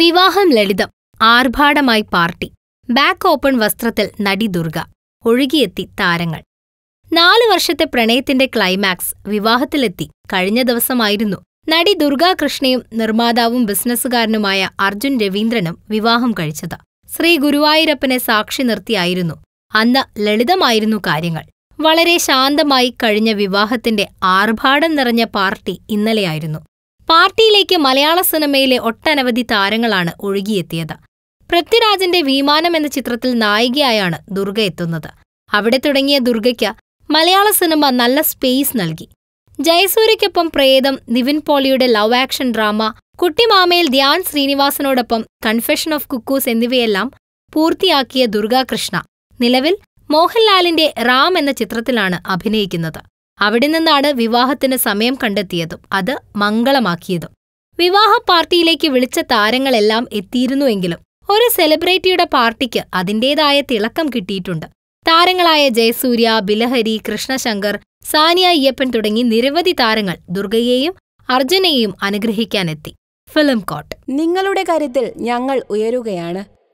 വിവാഹം ലളിതം ആർഭാടമായി party back open വസ്ത്രത്തിൽ നടി ദുർഗ ഒഴുകിയെത്തി താരങ്ങൾ നാല് വർഷത്തെ പ്രണയത്തിന്റെ ക്ലൈമാക്സ് വിവാഹത്തിലെത്തി കഴിഞ്ഞ ദിവസമായിരുന്നു നടി ദുർഗാകൃഷ്ണയും നിർമ്മാതാവും ബിസിനസ്സുകാരനുമായ അർജുൻ രവീന്ദ്രനും വിവാഹം കഴിച്ചത് ശ്രീ ഗുരുവായൂരപ്പനെ സാക്ഷി നിർത്തിയായിരുന്നു അന്ന് ലളിതമായിരുന്നു കാര്യങ്ങൾ വളരെ ശാന്തമായി കഴിഞ്ഞ വിവാഹത്തിന്റെ ആർഭാടം നിറഞ്ഞ പാർട്ടി ഇന്നലെയായിരുന്നു പാർട്ടിയിലേക്ക് മലയാള സിനിമയിലെ ഒട്ടനവധി താരങ്ങളാണ് ഒഴുകിയെത്തിയത് പൃഥ്വിരാജിന്റെ വിമാനം എന്ന ചിത്രത്തിൽ നായികയായാണ് ദുർഗ എത്തുന്നത് അവിടെ തുടങ്ങിയ ദുർഗയ്ക്ക് മലയാള സിനിമ നല്ല സ്പേസ് നൽകി ജയസൂര്യയ്ക്കൊപ്പം പ്രേതം നിവിൻ പോളിയുടെ ലവ് ആക്ഷൻ ഡ്രാമ കുട്ടിമാമയിൽ ധ്യാൻ ശ്രീനിവാസനോടൊപ്പം കൺഫെഷൻ ഓഫ് കുക്കൂസ് എന്നിവയെല്ലാം പൂർത്തിയാക്കിയ ദുർഗാകൃഷ്ണ നിലവിൽ മോഹൻലാലിന്റെ റാം എന്ന ചിത്രത്തിലാണ് അഭിനയിക്കുന്നത് അവിടെ നിന്നാണ് വിവാഹത്തിന് സമയം കണ്ടെത്തിയതും അത് മംഗളമാക്കിയതും വിവാഹ പാർട്ടിയിലേക്ക് വിളിച്ച താരങ്ങളെല്ലാം എത്തിയിരുന്നുവെങ്കിലും ഒരു സെലിബ്രിറ്റിയുടെ പാർട്ടിക്ക് അതിൻ്റേതായ തിളക്കം കിട്ടിയിട്ടുണ്ട് താരങ്ങളായ ജയസൂര്യ ബിലഹരി കൃഷ്ണശങ്കർ സാനിയ അയ്യപ്പൻ തുടങ്ങി നിരവധി താരങ്ങൾ ദുർഗയെയും അർജുനെയും അനുഗ്രഹിക്കാനെത്തി ഫിലിം കോട്ട് നിങ്ങളുടെ കാര്യത്തിൽ ഞങ്ങൾ ഉയരുകയാണ്